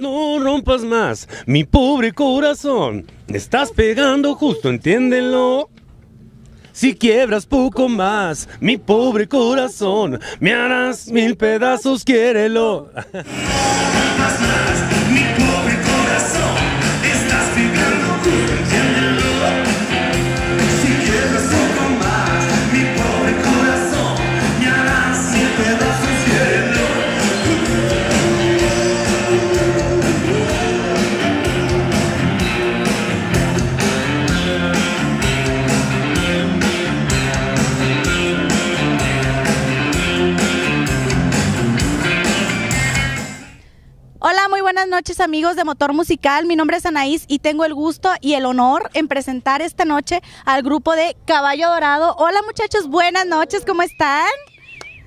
No rompas más, mi pobre corazón. Estás pegando justo, entiéndelo. Si quiebras poco más, mi pobre corazón, me harás mil pedazos, quiérelo. noches amigos de Motor Musical. Mi nombre es Anaís y tengo el gusto y el honor en presentar esta noche al grupo de Caballo Dorado. Hola muchachos, buenas noches, ¿cómo están?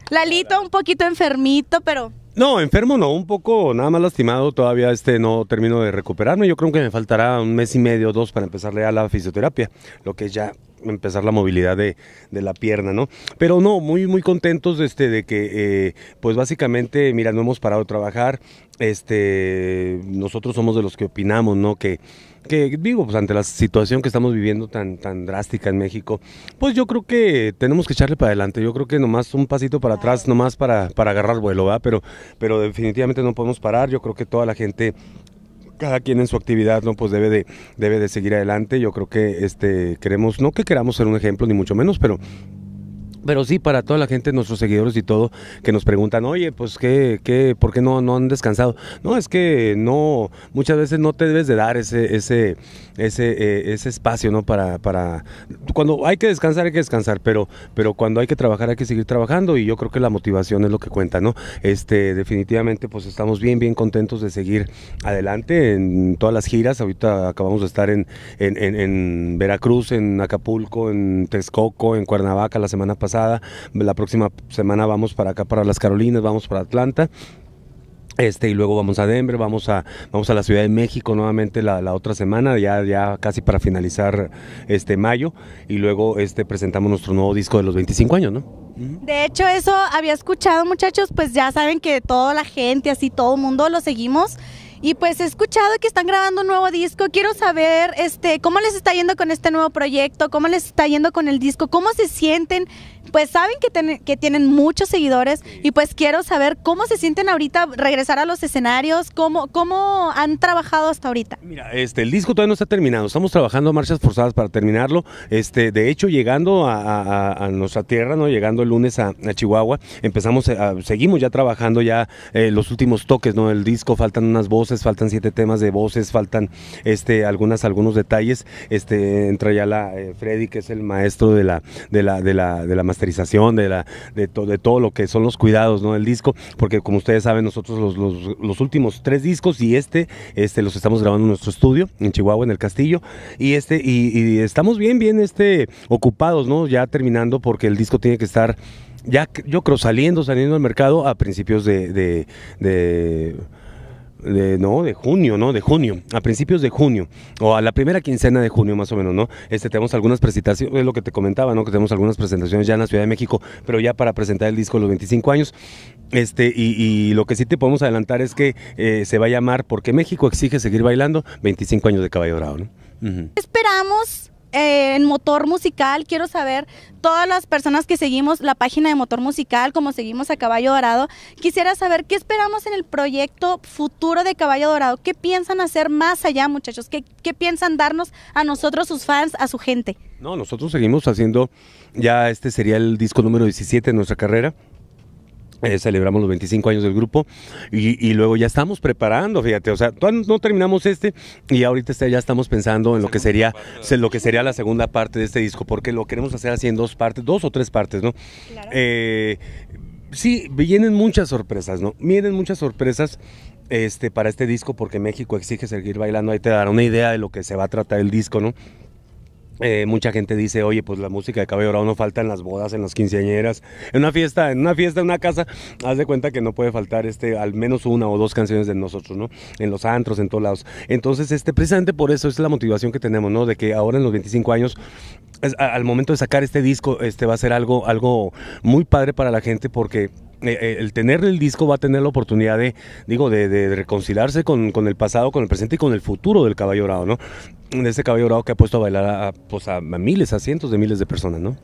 Lalito un poquito enfermito, pero no, enfermo no, un poco nada más lastimado, todavía este no termino de recuperarme, yo creo que me faltará un mes y medio, dos para empezarle a la fisioterapia, lo que es ya empezar la movilidad de, de, la pierna, ¿no? Pero no, muy, muy contentos de, este, de que, eh, pues básicamente, mira, no hemos parado de trabajar, este, nosotros somos de los que opinamos, ¿no? Que que digo, pues ante la situación que estamos viviendo tan, tan drástica en México, pues yo creo que tenemos que echarle para adelante. Yo creo que nomás un pasito para atrás, nomás para, para agarrar vuelo, ¿verdad? Pero, pero definitivamente no podemos parar. Yo creo que toda la gente cada quien en su actividad no pues debe de debe de seguir adelante yo creo que este queremos no que queramos ser un ejemplo ni mucho menos pero pero sí, para toda la gente, nuestros seguidores y todo, que nos preguntan, oye, pues, ¿qué, qué, ¿por qué no, no han descansado? No, es que no, muchas veces no te debes de dar ese, ese, ese, eh, ese espacio, ¿no? Para, para, cuando hay que descansar, hay que descansar, pero, pero cuando hay que trabajar, hay que seguir trabajando y yo creo que la motivación es lo que cuenta, ¿no? Este, definitivamente, pues, estamos bien, bien contentos de seguir adelante en todas las giras. Ahorita acabamos de estar en, en Veracruz, en Acapulco, en Texcoco, en Cuernavaca la semana pasada la próxima semana vamos para acá, para las Carolinas, vamos para Atlanta. Este, y luego vamos a Denver, vamos a, vamos a la Ciudad de México nuevamente la, la, otra semana, ya, ya casi para finalizar este mayo, y luego este, presentamos nuestro nuevo disco de los 25 años, ¿no? De hecho, eso había escuchado, muchachos, pues ya saben que toda la gente, así todo el mundo lo seguimos. Y pues he escuchado que están grabando un nuevo disco. Quiero saber este, cómo les está yendo con este nuevo proyecto, cómo les está yendo con el disco, cómo se sienten pues saben que, que tienen muchos seguidores y pues quiero saber cómo se sienten ahorita regresar a los escenarios, cómo, cómo han trabajado hasta ahorita. Mira, este, el disco todavía no está terminado, estamos trabajando marchas forzadas para terminarlo, este, de hecho llegando a, nuestra tierra, ¿no? llegando el lunes a, Chihuahua, empezamos, eh, seguimos ya trabajando ya eh, los últimos toques ¿no? el disco, faltan unas voces, faltan siete temas de voces, faltan este, algunas, algunos detalles, este, entra ya la eh, Freddy que es el maestro de la, de la, la, de la masterización, de, la, de, de todo lo que son los cuidados ¿no? del disco, porque como ustedes saben, nosotros los, los, últimos tres discos y este, este los estamos grabando en nuestro estudio, en Chihuahua, en el Castillo, y este, y, estamos bien, bien este, ocupados, ¿no? Ya terminando, porque el disco tiene que estar, ya yo creo, saliendo, saliendo al mercado a principios de de, no, de junio, ¿no? De junio, a principios de junio, o a la primera quincena de junio más o menos, ¿no? Este, tenemos algunas presentaciones, es lo que te comentaba, ¿no? Que tenemos algunas presentaciones ya en la Ciudad de México, pero ya para presentar el disco los 25 años. Este, y, lo que sí te podemos adelantar es que eh, se va a llamar Porque México exige seguir bailando 25 años de Caballo Dorado, ¿no? Esperamos eh, en Motor Musical, quiero saber, todas las personas que seguimos la página de Motor Musical, como seguimos a Caballo Dorado, quisiera saber qué esperamos en el proyecto futuro de Caballo Dorado, qué piensan hacer más allá, muchachos, qué, qué piensan darnos a nosotros, sus fans, a su gente. No, nosotros seguimos haciendo, ya este sería el disco número 17 de nuestra carrera. Eh, celebramos los 25 años del grupo y, luego ya estamos preparando, fíjate, o sea, no terminamos este y ahorita este, ya estamos pensando en lo que sería lo que sería la segunda parte de este disco, porque lo queremos hacer así en dos partes, dos o tres partes, ¿no? Eh, sí, vienen muchas sorpresas, ¿no? Vienen muchas sorpresas este, para este disco porque México exige seguir bailando, ahí te dará una idea de lo que se va a tratar el disco, ¿no? Eh, mucha gente dice, oye, pues la música de cabello dorado no falta en las bodas, en las quinceañeras, en una fiesta, en una fiesta, en una casa, haz de cuenta que no puede faltar este, al menos una o dos canciones de nosotros, ¿no? En los antros, en todos lados. Entonces, este, precisamente por eso es la motivación que tenemos, ¿no? De que ahora en los 25 años, al momento de sacar este disco, este va a ser algo, algo muy padre para la gente porque eh, eh, el tener el disco va a tener la oportunidad de, digo, de, reconciliarse con, con, el pasado, con el presente y con el futuro del Caballo ¿no? De ese Caballo que ha puesto a bailar a, pues, a miles, a cientos de miles de personas, ¿no?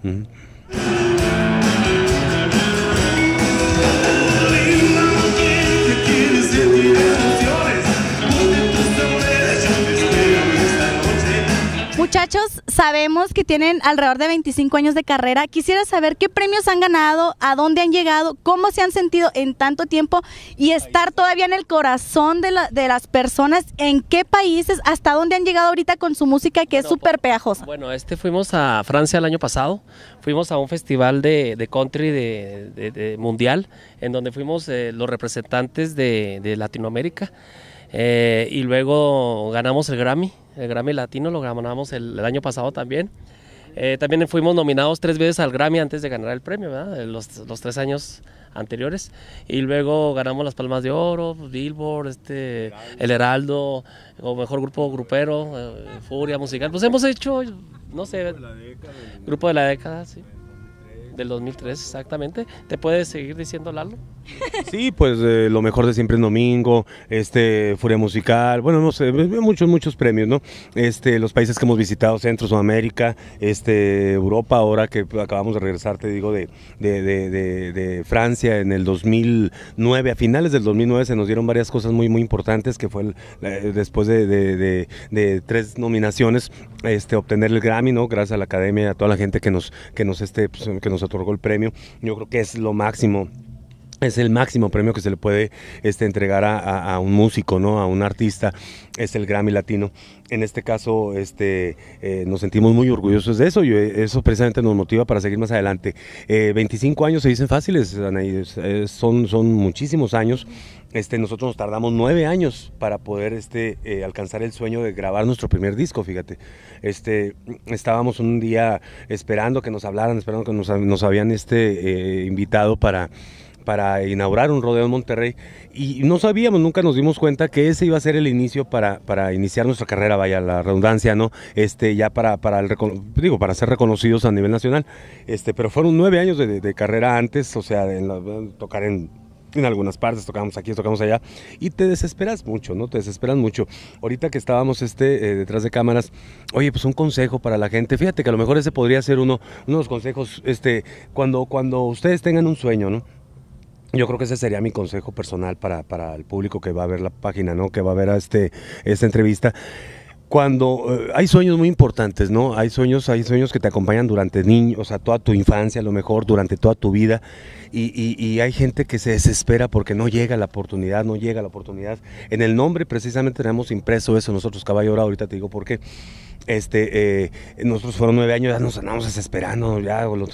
Muchachos, sabemos que tienen alrededor de 25 años de carrera. Quisiera saber qué premios han ganado, a dónde han llegado, cómo se han sentido en tanto tiempo y estar todavía en el corazón de, las personas, en qué países, hasta dónde han llegado ahorita con su música que es súper pegajosa. Bueno, este fuimos a Francia el año pasado, fuimos a un festival de, country de, mundial, en donde fuimos eh, los representantes de Latinoamérica. Eh, y luego ganamos el Grammy, el Grammy Latino, lo ganamos el, año pasado también. Eh, también fuimos nominados tres veces al Grammy antes de ganar el premio, eh, Los, los, tres años anteriores. Y luego ganamos las Palmas de Oro, Billboard, este, El Heraldo, o mejor grupo grupero, Furia Musical. Pues hemos hecho, no sé, grupo de la década, sí del 2003 exactamente. ¿Te puedes seguir diciendo Lalo? Sí, pues eh, lo mejor de siempre es domingo, este Furia Musical, bueno, no muchos muchos premios, ¿no? Este los países que hemos visitado, Centro, Sudamérica, este Europa, ahora que acabamos de regresar, te digo de, de, Francia en el 2009, a finales del 2009 se nos dieron varias cosas muy muy importantes que fue el, eh, después de, tres nominaciones, este obtener el Grammy, ¿no? Gracias a la academia, a toda la gente que nos que nos este pues, que nos otorgó el premio, yo creo que es lo máximo es el máximo premio que se le puede este, entregar a, un músico, ¿no? A un artista, es el Grammy Latino. En este caso, este, eh, nos sentimos muy orgullosos de eso y eh, eso precisamente nos motiva para seguir más adelante. 25 eh, años se dicen fáciles, son, son muchísimos años. Este, nosotros nos tardamos nueve años para poder este, alcanzar el sueño de grabar nuestro primer disco, fíjate. Este, estábamos un día esperando que nos hablaran, esperando que nos, nos habían este, invitado para para inaugurar un rodeo en Monterrey y no sabíamos, nunca nos dimos cuenta que ese iba a ser el inicio para, para iniciar nuestra carrera, vaya la redundancia, ¿no? Este, ya para, para, digo, para ser reconocidos a nivel nacional. Este, pero fueron nueve años de, carrera antes, o sea, tocar en en algunas partes, tocamos aquí, tocamos allá, y te desesperas mucho, ¿no? Te desesperas mucho. Ahorita que estábamos este, eh, detrás de cámaras, oye, pues un consejo para la gente, fíjate que a lo mejor ese podría ser uno, uno de los consejos, este, cuando, cuando ustedes tengan un sueño, ¿no? Yo creo que ese sería mi consejo personal para, el público que va a ver la página, ¿no? Que va a ver este, esta entrevista. Cuando eh, hay sueños muy importantes, ¿no? Hay sueños, hay sueños que te acompañan durante o toda tu infancia, a lo mejor, durante toda tu vida. Y, hay gente que se desespera porque no llega la oportunidad, no llega la oportunidad. En el nombre precisamente tenemos impreso eso nosotros, caballero, ahorita te digo por qué. Este, eh, nosotros fueron nueve años, ya nos andamos desesperando, ya, o nos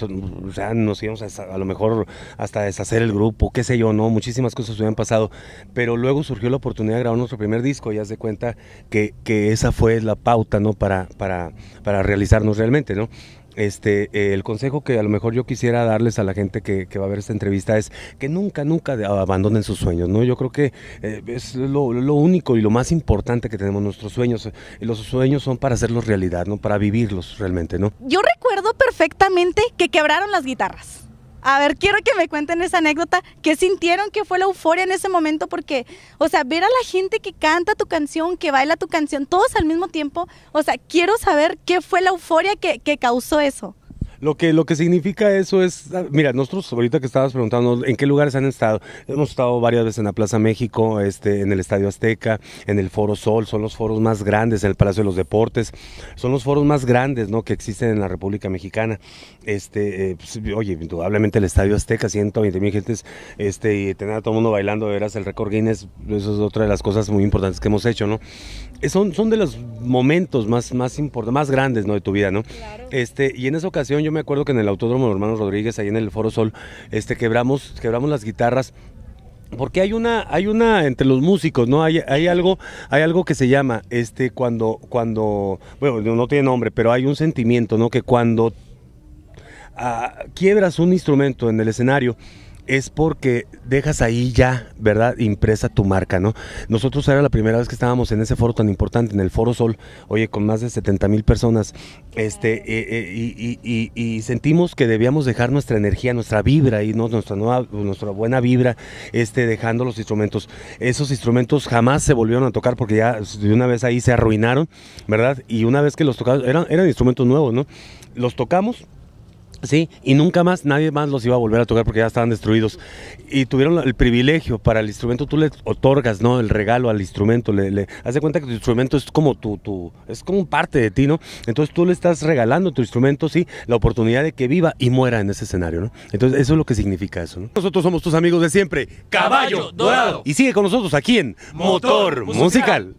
íbamos a lo mejor hasta deshacer el grupo, qué sé yo, ¿no? Muchísimas cosas hubieran pasado, pero luego surgió la oportunidad de grabar nuestro primer disco y haz de cuenta que, que esa fue la pauta, ¿no? Para, para, para realizarnos realmente, ¿no? este, eh, el consejo que a lo mejor yo quisiera darles a la gente que, va a ver esta entrevista es que nunca, nunca abandonen sus sueños, ¿no? Yo creo que eh, es lo, único y lo más importante que tenemos nuestros sueños. y eh, Los sueños son para hacerlos realidad, ¿no? Para vivirlos realmente, ¿no? Yo recuerdo perfectamente que quebraron las guitarras. A ver, quiero que me cuenten esa anécdota. ¿Qué sintieron? ¿Qué fue la euforia en ese momento? Porque, o sea, ver a la gente que canta tu canción, que baila tu canción, todos al mismo tiempo. O sea, quiero saber qué fue la euforia que, que causó eso. Lo que, lo que significa eso es, mira, nosotros ahorita que estabas preguntando en qué lugares han estado, hemos estado varias veces en la Plaza México, este, en el Estadio Azteca, en el Foro Sol, son los foros más grandes, en el Palacio de los Deportes, son los foros más grandes ¿no? que existen en la República Mexicana. Este, eh, pues, oye, indudablemente el Estadio Azteca, 120 mil gentes, este, y tener a todo el mundo bailando, de veras el récord Guinness, eso es otra de las cosas muy importantes que hemos hecho, ¿no? Eh, son, son de los momentos más, más importantes, más grandes ¿no? de tu vida, ¿no? Este, y en esa ocasión yo me acuerdo que en el Autódromo de Hermanos Rodríguez, ahí en el Foro Sol, este, quebramos, quebramos las guitarras porque hay una hay una entre los músicos no hay, hay algo hay algo que se llama este cuando cuando bueno no tiene nombre pero hay un sentimiento no que cuando ah, quiebras un instrumento en el escenario es porque dejas ahí ya, ¿verdad? Impresa tu marca, ¿no? Nosotros era la primera vez que estábamos en ese foro tan importante, en el Foro Sol, oye, con más de 70 mil personas, este, eh, eh, y, sentimos que debíamos dejar nuestra energía, nuestra vibra y ¿no? nuestra, nueva, nuestra buena vibra, este, dejando los instrumentos. Esos instrumentos jamás se volvieron a tocar porque ya de una vez ahí se arruinaron, ¿verdad? Y una vez que los tocamos, eran instrumentos nuevos, ¿no? Los tocamos Sí, y nunca más, nadie más los iba a volver a tocar porque ya estaban destruidos. Y tuvieron el privilegio para el instrumento, tú le otorgas, ¿no? El regalo al instrumento, le, hace cuenta que tu instrumento es como tu, tu, es como parte de ti, ¿no? Entonces tú le estás regalando tu instrumento, sí, la oportunidad de que viva y muera en ese escenario, ¿no? Entonces eso es lo que significa eso, Nosotros somos tus amigos de siempre, Caballo Dorado. Y sigue con nosotros aquí en Motor, Musical.